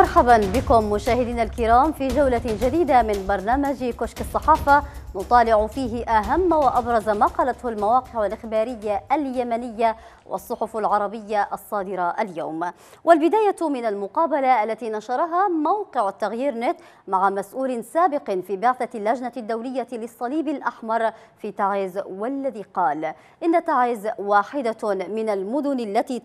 مرحبا بكم مشاهدينا الكرام في جولة جديدة من برنامج كشك الصحافة نطالع فيه أهم وأبرز ما قالته المواقع الإخبارية اليمنية والصحف العربية الصادرة اليوم والبداية من المقابلة التي نشرها موقع التغيير نت مع مسؤول سابق في بعثة اللجنة الدولية للصليب الأحمر في تعز والذي قال إن تعز واحدة من المدن التي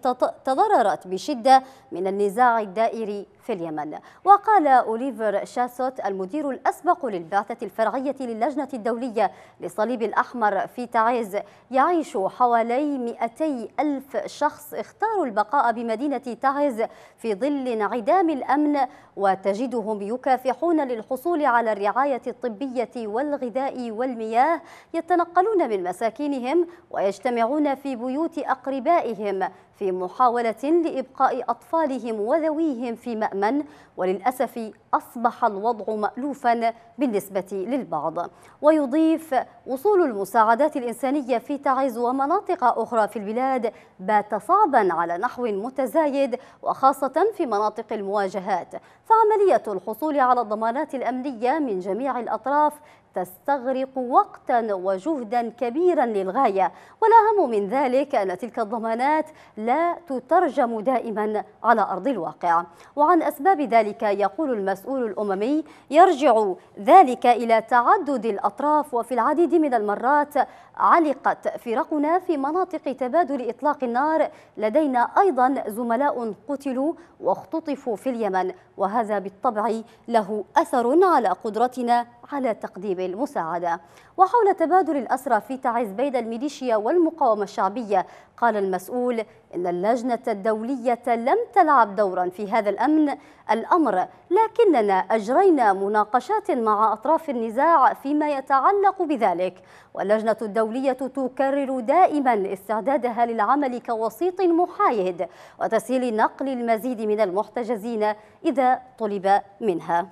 تضررت بشدة من النزاع الدائري في اليمن وقال أوليفر شاسوت المدير الأسبق للبعثة الفرعية للجنة الدولية للصليب الأحمر في تعز يعيش حوالي 200 ألف شخص اختاروا البقاء بمدينة تعز في ظل انعدام الأمن وتجدهم يكافحون للحصول على الرعاية الطبية والغذاء والمياه يتنقلون من مساكنهم ويجتمعون في بيوت أقربائهم في محاولة لإبقاء أطفالهم وذويهم في مأمن وللأسف أصبح الوضع مألوفا بالنسبة للبعض ويضيف وصول المساعدات الإنسانية في تعز ومناطق أخرى في البلاد بات صعبا على نحو متزايد وخاصة في مناطق المواجهات فعملية الحصول على الضمانات الأمنية من جميع الأطراف تستغرق وقتا وجهدا كبيرا للغاية والأهم من ذلك أن تلك الضمانات لا تترجم دائما على أرض الواقع وعن أسباب ذلك يقول المسؤول الأممي يرجع ذلك إلى تعدد الأطراف وفي العديد من المرات علقت فرقنا في مناطق تبادل إطلاق النار لدينا أيضا زملاء قتلوا واختطفوا في اليمن وهذا بالطبع له أثر على قدرتنا على تقديم المساعدة وحول تبادل الأسرى في تعز بين الميليشيا والمقاومة الشعبية قال المسؤول إن اللجنة الدولية لم تلعب دورا في هذا الأمن الأمر لكننا أجرينا مناقشات مع أطراف النزاع فيما يتعلق بذلك واللجنة الدولية تكرر دائما استعدادها للعمل كوسيط محايد وتسهيل نقل المزيد من المحتجزين إذا طلب منها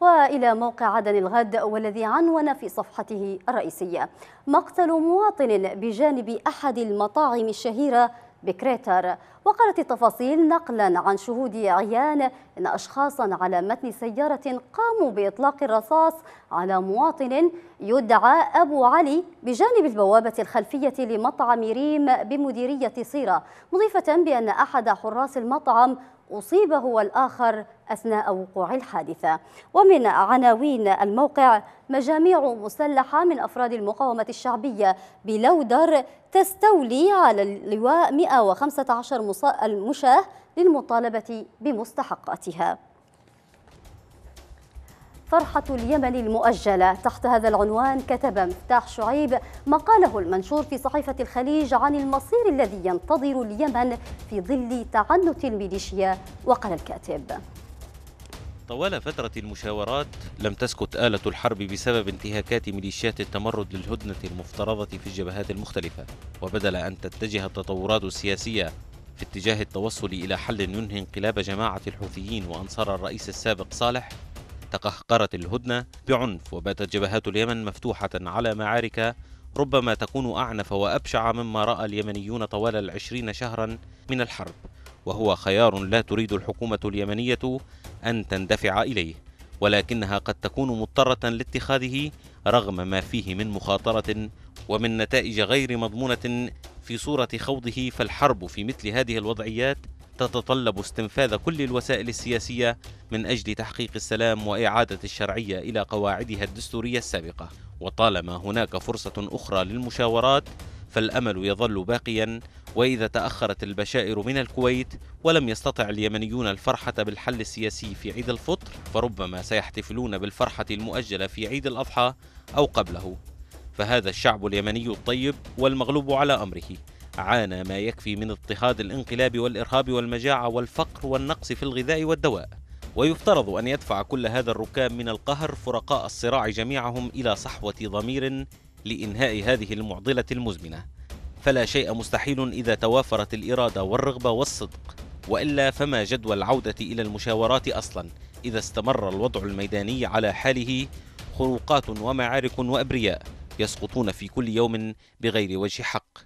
وإلى موقع عدن الغد والذي عنون في صفحته الرئيسية مقتل مواطن بجانب أحد المطاعم الشهيرة بكريتر وقالت التفاصيل نقلا عن شهود عيان إن أشخاصا على متن سيارة قاموا بإطلاق الرصاص على مواطن يدعى أبو علي بجانب البوابة الخلفية لمطعم ريم بمديرية صيرة مضيفة بأن أحد حراس المطعم أصيب هو الآخر أثناء وقوع الحادثة ومن عناوين الموقع مجاميع مسلحة من أفراد المقاومة الشعبية بلودر تستولي على اللواء 115 مشاة للمطالبة بمستحقاتها فرحة اليمن المؤجلة تحت هذا العنوان كتب مفتاح شعيب مقاله المنشور في صحيفة الخليج عن المصير الذي ينتظر اليمن في ظل تعنت الميليشيا وقال الكاتب طوال فترة المشاورات لم تسكت آلة الحرب بسبب انتهاكات ميليشيات التمرد للهدنة المفترضة في الجبهات المختلفة وبدل أن تتجه التطورات السياسية في اتجاه التوصل إلى حل ينهي انقلاب جماعة الحوثيين وأنصار الرئيس السابق صالح تقهقرت الهدنة بعنف وباتت جبهات اليمن مفتوحة على معارك ربما تكون أعنف وأبشع مما رأى اليمنيون طوال العشرين شهرا من الحرب وهو خيار لا تريد الحكومة اليمنية أن تندفع إليه ولكنها قد تكون مضطرة لاتخاذه رغم ما فيه من مخاطرة ومن نتائج غير مضمونة في صورة خوضه فالحرب في مثل هذه الوضعيات تتطلب استنفاذ كل الوسائل السياسية من أجل تحقيق السلام وإعادة الشرعية إلى قواعدها الدستورية السابقة وطالما هناك فرصة أخرى للمشاورات فالأمل يظل باقيا وإذا تأخرت البشائر من الكويت ولم يستطع اليمنيون الفرحة بالحل السياسي في عيد الفطر فربما سيحتفلون بالفرحة المؤجلة في عيد الأضحى أو قبله فهذا الشعب اليمني الطيب والمغلوب على أمره عانى ما يكفي من اضطهاد الانقلاب والإرهاب والمجاعة والفقر والنقص في الغذاء والدواء ويفترض أن يدفع كل هذا الركام من القهر فرقاء الصراع جميعهم إلى صحوة ضمير لإنهاء هذه المعضلة المزمنة فلا شيء مستحيل إذا توافرت الإرادة والرغبة والصدق وإلا فما جدوى العودة إلى المشاورات أصلا إذا استمر الوضع الميداني على حاله خروقات ومعارك وأبرياء يسقطون في كل يوم بغير وجه حق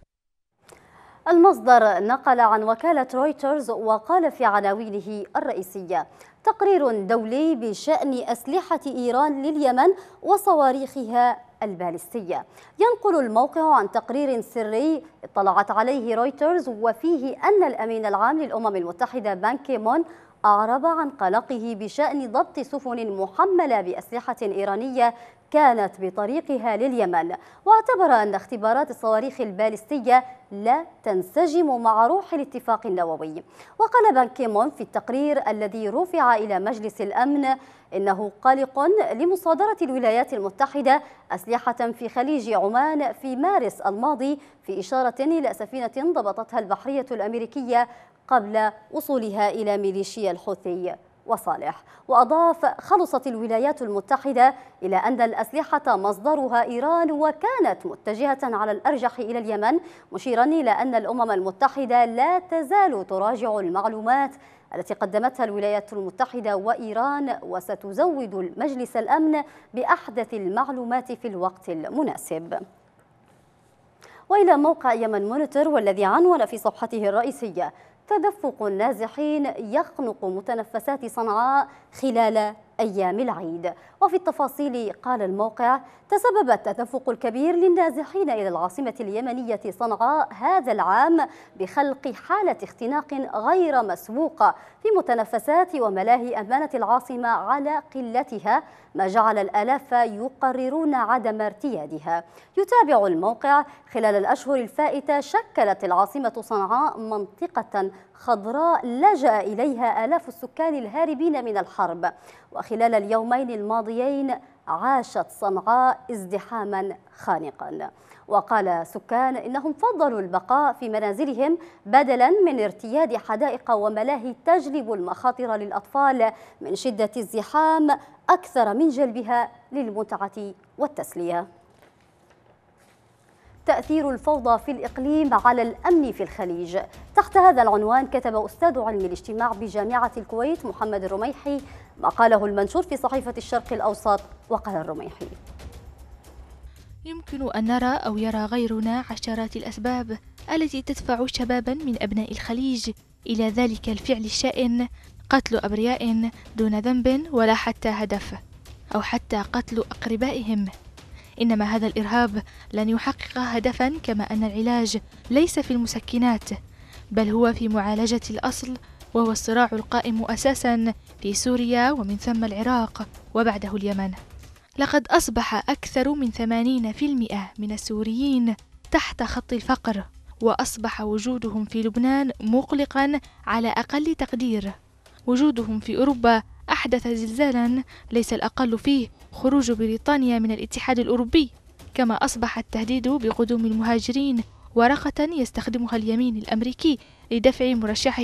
المصدر نقل عن وكالة رويترز وقال في عناوينه الرئيسية تقرير دولي بشأن أسلحة إيران لليمن وصواريخها البالستية ينقل الموقع عن تقرير سري اطلعت عليه رويترز وفيه أن الأمين العام للأمم المتحدة بانكيمون أعرب عن قلقه بشأن ضبط سفن محملة بأسلحة إيرانية كانت بطريقها لليمن واعتبر أن اختبارات الصواريخ البالستية لا تنسجم مع روح الاتفاق النووي وقال كيمون في التقرير الذي رفع إلى مجلس الأمن إنه قلق لمصادرة الولايات المتحدة أسلحة في خليج عمان في مارس الماضي في إشارة إلى سفينة ضبطتها البحرية الأمريكية قبل وصولها إلى ميليشيا الحوثي وصالح وأضاف خلصت الولايات المتحدة إلى أن الأسلحة مصدرها إيران وكانت متجهة على الأرجح إلى اليمن مشيرا إلى أن الأمم المتحدة لا تزال تراجع المعلومات التي قدمتها الولايات المتحدة وإيران وستزود المجلس الأمن بأحدث المعلومات في الوقت المناسب وإلى موقع يمن مونيتور والذي عنون في صفحته الرئيسية تدفق النازحين يخنق متنفسات صنعاء خلال أيام العيد وفي التفاصيل قال الموقع تسبب التدفق الكبير للنازحين إلى العاصمة اليمنية صنعاء هذا العام بخلق حالة اختناق غير مسبوقة في متنفسات وملاهي أمانة العاصمة على قلتها ما جعل الآلاف يقررون عدم ارتيادها يتابع الموقع خلال الأشهر الفائتة شكلت العاصمة صنعاء منطقة خضراء لجأ إليها آلاف السكان الهاربين من الحرب وخلال خلال اليومين الماضيين عاشت صنعاء ازدحاما خانقا وقال سكان إنهم فضلوا البقاء في منازلهم بدلا من ارتياد حدائق وملاهي تجلب المخاطر للأطفال من شدة الزحام أكثر من جلبها للمتعة والتسلية تأثير الفوضى في الإقليم على الأمن في الخليج تحت هذا العنوان كتب أستاذ علم الاجتماع بجامعة الكويت محمد الرميحي ما قاله المنشور في صحيفة الشرق الأوسط وقال الرميحي يمكن أن نرى أو يرى غيرنا عشرات الأسباب التي تدفع شبابا من أبناء الخليج إلى ذلك الفعل الشائن قتل أبرياء دون ذنب ولا حتى هدف أو حتى قتل أقربائهم إنما هذا الإرهاب لن يحقق هدفا كما أن العلاج ليس في المسكنات بل هو في معالجة الأصل وهو الصراع القائم أساسا في سوريا ومن ثم العراق وبعده اليمن لقد أصبح أكثر من 80% من السوريين تحت خط الفقر وأصبح وجودهم في لبنان مقلقا على أقل تقدير وجودهم في أوروبا أحدث زلزالا ليس الأقل فيه خروج بريطانيا من الاتحاد الأوروبي كما أصبح التهديد بقدوم المهاجرين ورقة يستخدمها اليمين الأمريكي لدفع مرشحه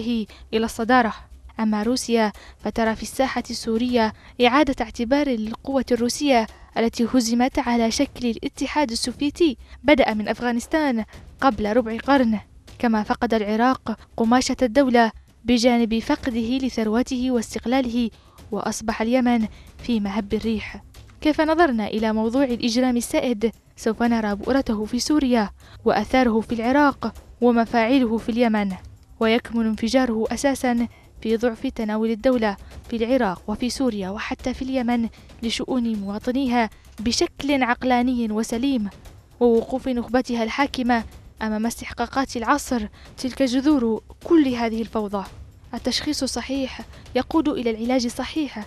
إلى الصدارة أما روسيا فترى في الساحة السورية إعادة اعتبار للقوة الروسية التي هزمت على شكل الاتحاد السوفيتي بدأ من أفغانستان قبل ربع قرن كما فقد العراق قماشة الدولة بجانب فقده لثروته واستقلاله وأصبح اليمن في مهب الريح كيف نظرنا إلى موضوع الإجرام السائد سوف نرى بؤرته في سوريا وأثاره في العراق ومفاعله في اليمن ويكمن انفجاره أساسا في ضعف تناول الدولة في العراق وفي سوريا وحتى في اليمن لشؤون مواطنيها بشكل عقلاني وسليم ووقوف نخبتها الحاكمة أمام استحقاقات العصر تلك جذور كل هذه الفوضى التشخيص صحيح يقود إلى العلاج صحيح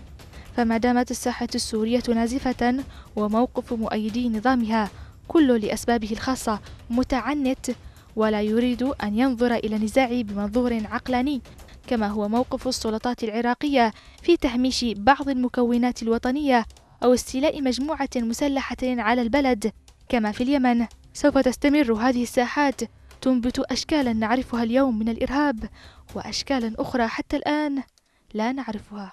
فما دامت الساحة السورية نازفة وموقف مؤيدي نظامها كل لأسبابه الخاصة متعنت ولا يريد أن ينظر إلى النزاع بمنظور عقلاني كما هو موقف السلطات العراقية في تهميش بعض المكونات الوطنية أو استيلاء مجموعة مسلحة على البلد كما في اليمن سوف تستمر هذه الساحات تنبت أشكالا نعرفها اليوم من الإرهاب وأشكالا أخرى حتى الآن لا نعرفها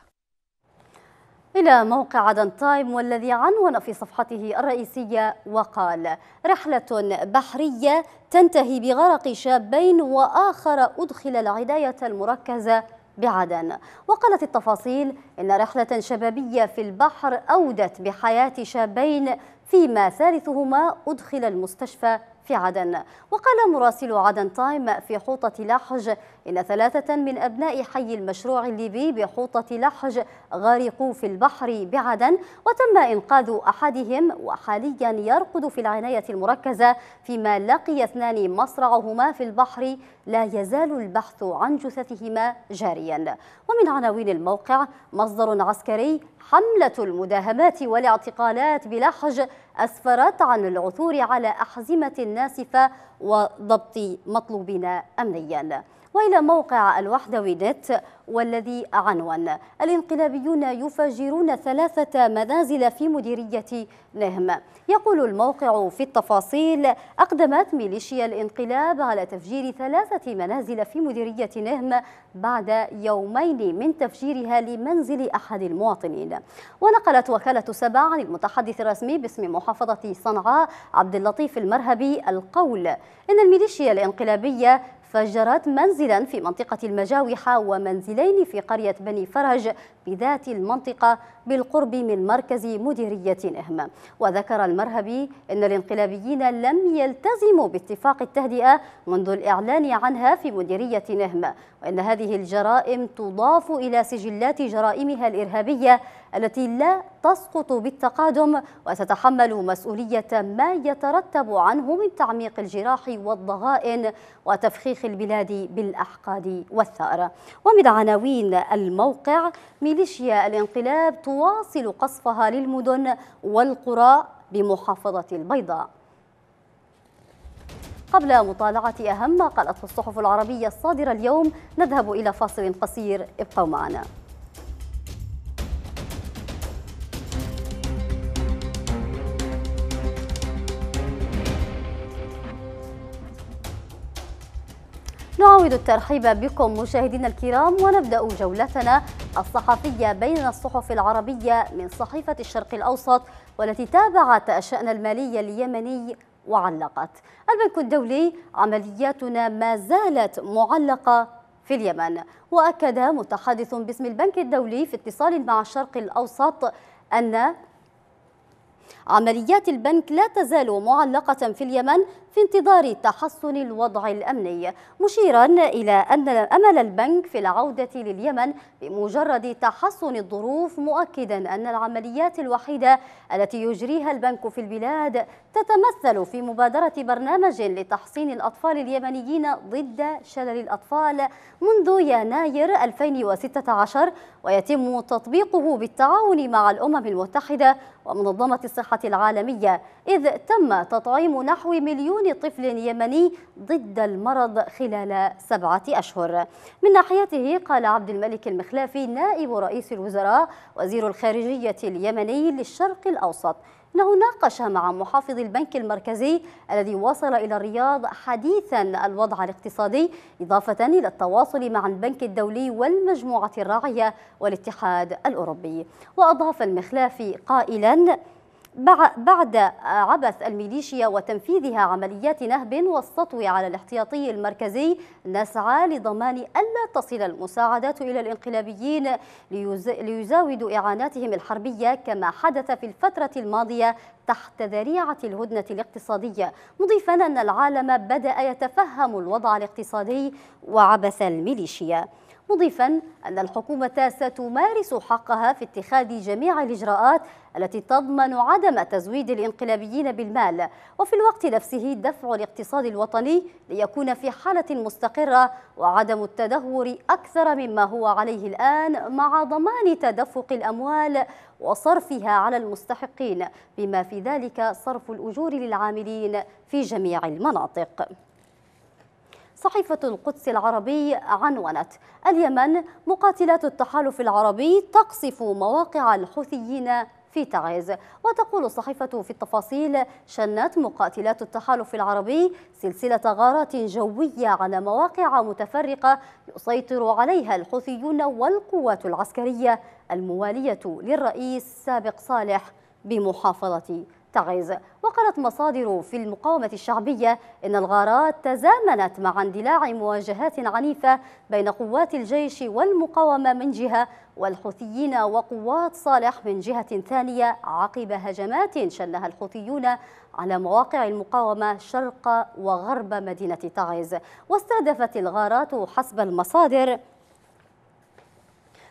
إلى موقع عدن تايم والذي عنون في صفحته الرئيسية وقال رحلة بحرية تنتهي بغرق شابين وآخر أدخل العناية المركزة بعدن وقالت التفاصيل إن رحلة شبابية في البحر أودت بحياة شابين فيما ثالثهما أدخل المستشفى في عدن وقال مراسل عدن تايم في حوطة لحج إن ثلاثة من أبناء حي المشروع الليبي بحوطة لحج غرقوا في البحر بعدن وتم إنقاذ أحدهم وحاليا يرقد في العناية المركزة فيما لقي اثنان مصرعهما في البحر لا يزال البحث عن جثثهما جاريا ومن عناوين الموقع مصدر عسكري حملة المداهمات والاعتقالات بلحج أسفرت عن العثور على أحزمة ناسفة وضبط مطلوبين أمنيا وإلى موقع الوحدوي نت والذي عنون الانقلابيون يفجرون ثلاثة منازل في مديرية نهم يقول الموقع في التفاصيل أقدمت ميليشيا الانقلاب على تفجير ثلاثة منازل في مديرية نهم بعد يومين من تفجيرها لمنزل أحد المواطنين ونقلت وكالة سبع عن المتحدث الرسمي باسم محافظة صنعاء عبد اللطيف المرهبي القول إن الميليشيا الانقلابية فجرت منزلا في منطقة المجاوحة ومنزلين في قرية بني فرج بذات المنطقة بالقرب من مركز مديرية إهم وذكر المرهبي أن الانقلابيين لم يلتزموا باتفاق التهدئة منذ الإعلان عنها في مديرية إهم وأن هذه الجرائم تضاف إلى سجلات جرائمها الإرهابية التي لا تسقط بالتقادم وتتحمل مسؤولية ما يترتب عنه من تعميق الجراح والضغائن وتفخيخ البلاد بالأحقاد والثأر ومن عناوين الموقع ميليشيا الانقلاب تواصل قصفها للمدن والقرى بمحافظة البيضاء قبل مطالعة أهم ما قالته الصحف العربية الصادرة اليوم نذهب إلى فاصل قصير ابقوا معنا نعاود الترحيب بكم مشاهدينا الكرام ونبدأ جولتنا الصحفية بين الصحف العربية من صحيفة الشرق الأوسط والتي تابعت الشأن المالي اليمني وعلقت البنك الدولي عملياتنا ما زالت معلقة في اليمن وأكد متحدث باسم البنك الدولي في اتصال مع الشرق الأوسط أن عمليات البنك لا تزال معلقة في اليمن في انتظار تحسن الوضع الأمني مشيرا إلى أن أمل البنك في العودة لليمن بمجرد تحسن الظروف مؤكدا أن العمليات الوحيدة التي يجريها البنك في البلاد تتمثل في مبادرة برنامج لتحصين الأطفال اليمنيين ضد شلل الأطفال منذ يناير 2016 ويتم تطبيقه بالتعاون مع الأمم المتحدة ومنظمة الصحة العالمية إذ تم تطعيم نحو مليون طفل يمني ضد المرض خلال سبعة أشهر من ناحيته قال عبد الملك المخلافي نائب رئيس الوزراء وزير الخارجية اليمني للشرق الأوسط أنه ناقش مع محافظ البنك المركزي الذي وصل إلى الرياض حديثا الوضع الاقتصادي إضافة إلى التواصل مع البنك الدولي والمجموعة الراعية والاتحاد الأوروبي وأضاف المخلافي قائلا بعد عبث الميليشيا وتنفيذها عمليات نهب والسطو على الاحتياطي المركزي نسعى لضمان ألا تصل المساعدات إلى الانقلابيين ليزاودوا إعاناتهم الحربية كما حدث في الفترة الماضية تحت ذريعة الهدنة الاقتصادية مضيفا أن العالم بدأ يتفهم الوضع الاقتصادي وعبث الميليشيا مضيفا أن الحكومة ستمارس حقها في اتخاذ جميع الإجراءات التي تضمن عدم تزويد الانقلابيين بالمال وفي الوقت نفسه دفع الاقتصاد الوطني ليكون في حالة مستقرة وعدم التدهور أكثر مما هو عليه الآن مع ضمان تدفق الأموال وصرفها على المستحقين بما في ذلك صرف الأجور للعاملين في جميع المناطق صحيفة القدس العربي عنونت اليمن مقاتلات التحالف العربي تقصف مواقع الحوثيين في تعز وتقول الصحيفة في التفاصيل شنت مقاتلات التحالف العربي سلسلة غارات جوية على مواقع متفرقة يسيطر عليها الحوثيون والقوات العسكرية الموالية للرئيس سابق صالح بمحافظة تعز وقالت مصادر في المقاومة الشعبية إن الغارات تزامنت مع اندلاع مواجهات عنيفة بين قوات الجيش والمقاومة من جهة والحوثيين وقوات صالح من جهة ثانية عقب هجمات شنها الحوثيون على مواقع المقاومة شرق وغرب مدينة تعز واستهدفت الغارات حسب المصادر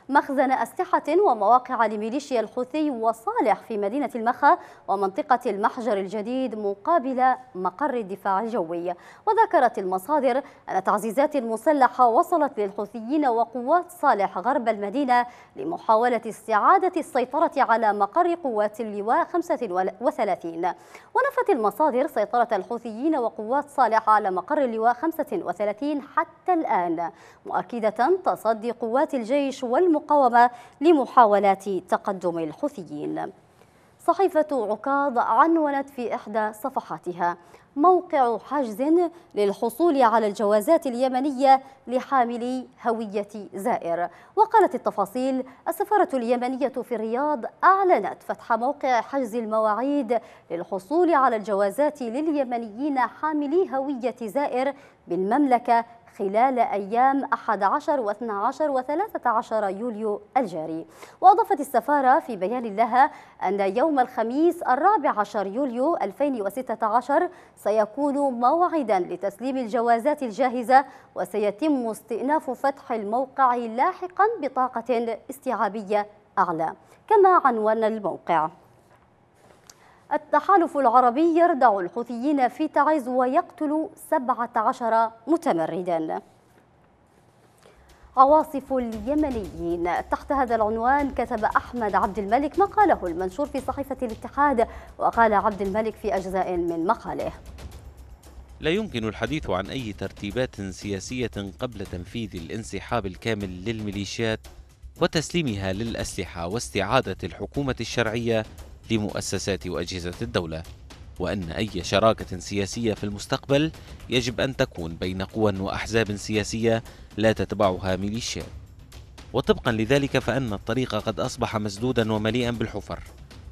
مخزن أسلحة ومواقع لميليشيا الحوثي وصالح في مدينة المخا ومنطقة المحجر الجديد مقابل مقر الدفاع الجوي وذكرت المصادر أن تعزيزات مسلحة وصلت للحوثيين وقوات صالح غرب المدينة لمحاولة استعادة السيطرة على مقر قوات اللواء 35 ونفت المصادر سيطرة الحوثيين وقوات صالح على مقر اللواء 35 حتى الآن مؤكدة تصدي قوات الجيش والمؤسسة المقاومة لمحاولات تقدم الحوثيين صحيفة عكاظ عنونت في إحدى صفحاتها موقع حجز للحصول على الجوازات اليمنية لحاملي هوية زائر وقالت التفاصيل السفارة اليمنية في الرياض أعلنت فتح موقع حجز المواعيد للحصول على الجوازات لليمنيين حاملي هوية زائر بالمملكة خلال أيام 11 و 12 و 13 يوليو الجاري وأضافت السفارة في بيان لها أن يوم الخميس الرابع عشر يوليو 2016 سيكون موعدا لتسليم الجوازات الجاهزة وسيتم استئناف فتح الموقع لاحقا بطاقة استيعابية أعلى كما عنوان الموقع التحالف العربي يردع الحوثيين في تعز ويقتل 17 متمردا عواصف اليمنيين تحت هذا العنوان كتب أحمد عبد الملك مقاله المنشور في صحيفة الاتحاد وقال عبد الملك في أجزاء من مقاله لا يمكن الحديث عن أي ترتيبات سياسية قبل تنفيذ الانسحاب الكامل للميليشيات وتسليمها للأسلحة واستعادة الحكومة الشرعية لمؤسسات وأجهزة الدولة وأن أي شراكة سياسية في المستقبل يجب أن تكون بين قوى وأحزاب سياسية لا تتبعها ميليشيات وطبقا لذلك فأن الطريق قد أصبح مسدودا ومليئا بالحفر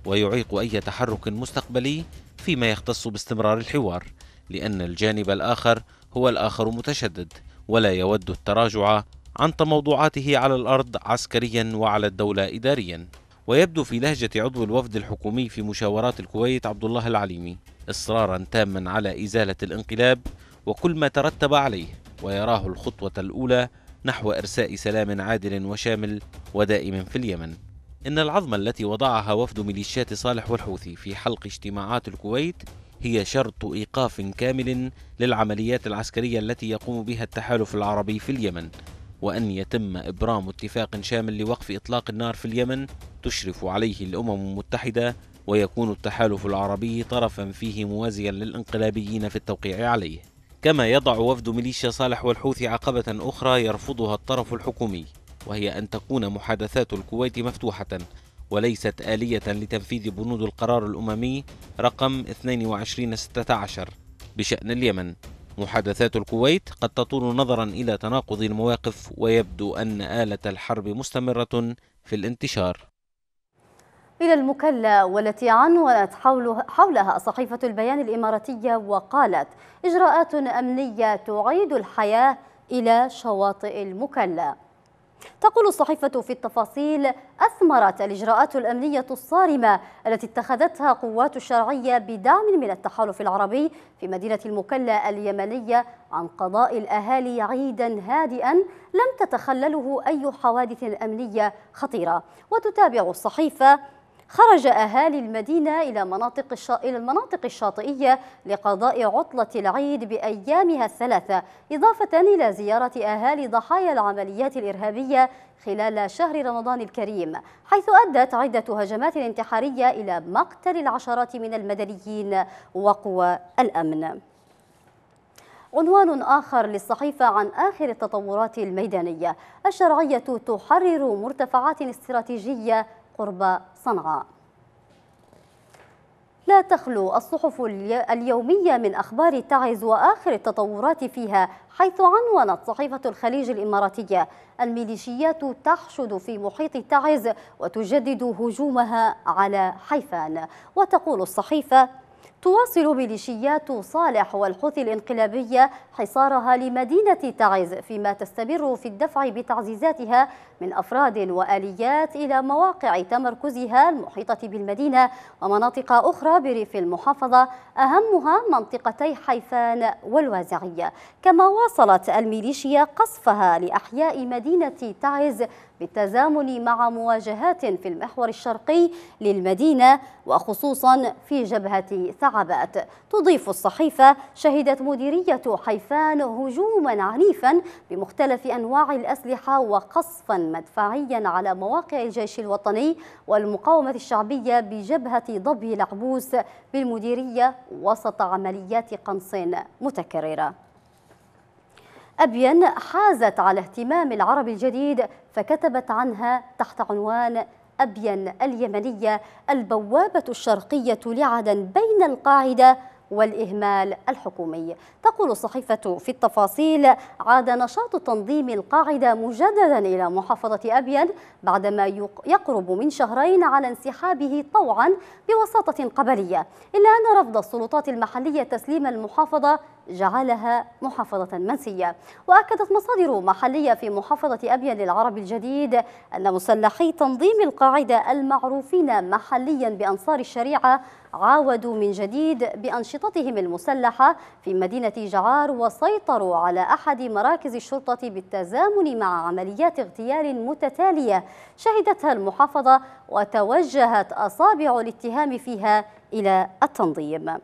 ويعيق أي تحرك مستقبلي فيما يختص باستمرار الحوار لأن الجانب الآخر هو الآخر متشدد ولا يود التراجع عن تموضعاته على الأرض عسكريا وعلى الدولة إداريا ويبدو في لهجة عضو الوفد الحكومي في مشاورات الكويت عبد الله العليمي إصرارا تاما على إزالة الانقلاب وكل ما ترتب عليه ويراه الخطوة الأولى نحو إرساء سلام عادل وشامل ودائم في اليمن إن العظمة التي وضعها وفد ميليشيات صالح والحوثي في حلق اجتماعات الكويت هي شرط إيقاف كامل للعمليات العسكرية التي يقوم بها التحالف العربي في اليمن وأن يتم إبرام اتفاق شامل لوقف إطلاق النار في اليمن تشرف عليه الأمم المتحدة ويكون التحالف العربي طرفا فيه موازيا للانقلابيين في التوقيع عليه كما يضع وفد ميليشيا صالح والحوثي عقبة أخرى يرفضها الطرف الحكومي وهي أن تكون محادثات الكويت مفتوحة وليست آلية لتنفيذ بنود القرار الأممي رقم 2216 بشأن اليمن محادثات الكويت قد تطول نظرا إلى تناقض المواقف ويبدو أن آلة الحرب مستمرة في الانتشار إلى المكلا والتي عنونت حولها صحيفة البيان الإماراتية وقالت إجراءات أمنية تعيد الحياة إلى شواطئ المكلا تقول الصحيفة في التفاصيل أثمرت الإجراءات الأمنية الصارمة التي اتخذتها قوات الشرعية بدعم من التحالف العربي في مدينة المكلا اليمنية عن قضاء الأهالي عيدا هادئا لم تتخلله أي حوادث أمنية خطيرة وتتابع الصحيفة خرج أهالي المدينة إلى مناطق إلى المناطق الشاطئية لقضاء عطلة العيد بأيامها الثلاثة إضافة إلى زيارة أهالي ضحايا العمليات الإرهابية خلال شهر رمضان الكريم حيث أدت عدة هجمات انتحارية إلى مقتل العشرات من المدنيين وقوى الأمن عنوان آخر للصحيفة عن آخر التطورات الميدانية الشرعية تحرر مرتفعات استراتيجية قرب صنعاء لا تخلو الصحف اليومية من أخبار تعز وآخر التطورات فيها حيث عنونت صحيفة الخليج الإماراتية الميليشيات تحشد في محيط تعز وتجدد هجومها على حيفان وتقول الصحيفة تواصل ميليشيات صالح والحوثي الانقلابية حصارها لمدينة تعز فيما تستمر في الدفع بتعزيزاتها من أفراد وآليات إلى مواقع تمركزها المحيطة بالمدينة ومناطق أخرى بريف المحافظة أهمها منطقتي حيفان والوازعية كما واصلت الميليشيا قصفها لأحياء مدينة تعز بالتزامن مع مواجهات في المحور الشرقي للمدينة وخصوصا في جبهة ثعبات تضيف الصحيفة شهدت مديرية حيفان هجوما عنيفا بمختلف أنواع الأسلحة وقصفا مدفعيا على مواقع الجيش الوطني والمقاومة الشعبية بجبهة ضبي العبوس بالمديرية وسط عمليات قنص متكررة أبين حازت على اهتمام العرب الجديد فكتبت عنها تحت عنوان أبين اليمنية البوابة الشرقية لعدن بين القاعدة والإهمال الحكومي تقول الصحيفة في التفاصيل عاد نشاط تنظيم القاعدة مجددا إلى محافظة أبين بعدما يقرب من شهرين على انسحابه طوعا بوساطة قبلية إلا أن رفض السلطات المحلية تسليم المحافظة جعلها محافظة منسية وأكدت مصادر محلية في محافظة أبين للعرب الجديد أن مسلحي تنظيم القاعدة المعروفين محليا بأنصار الشريعة عاودوا من جديد بأنشطتهم المسلحة في مدينة جعار وسيطروا على أحد مراكز الشرطة بالتزامن مع عمليات اغتيال متتالية شهدتها المحافظة وتوجهت أصابع الاتهام فيها إلى التنظيم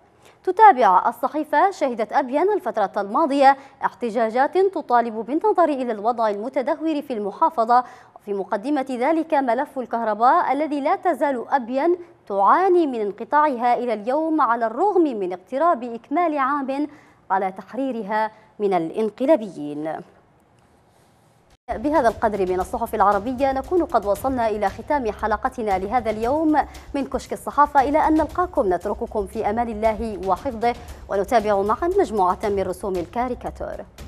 تتابع الصحيفة شهدت أبيان الفترة الماضية احتجاجات تطالب بالنظر إلى الوضع المتدهور في المحافظة في مقدمة ذلك ملف الكهرباء الذي لا تزال أبين تعاني من انقطاعها إلى اليوم على الرغم من اقتراب إكمال عام على تحريرها من الانقلابيين بهذا القدر من الصحف العربية نكون قد وصلنا إلى ختام حلقتنا لهذا اليوم من كشك الصحافة إلى أن نلقاكم نترككم في أمان الله وحفظه ونتابع معا مجموعة من رسوم الكاريكاتور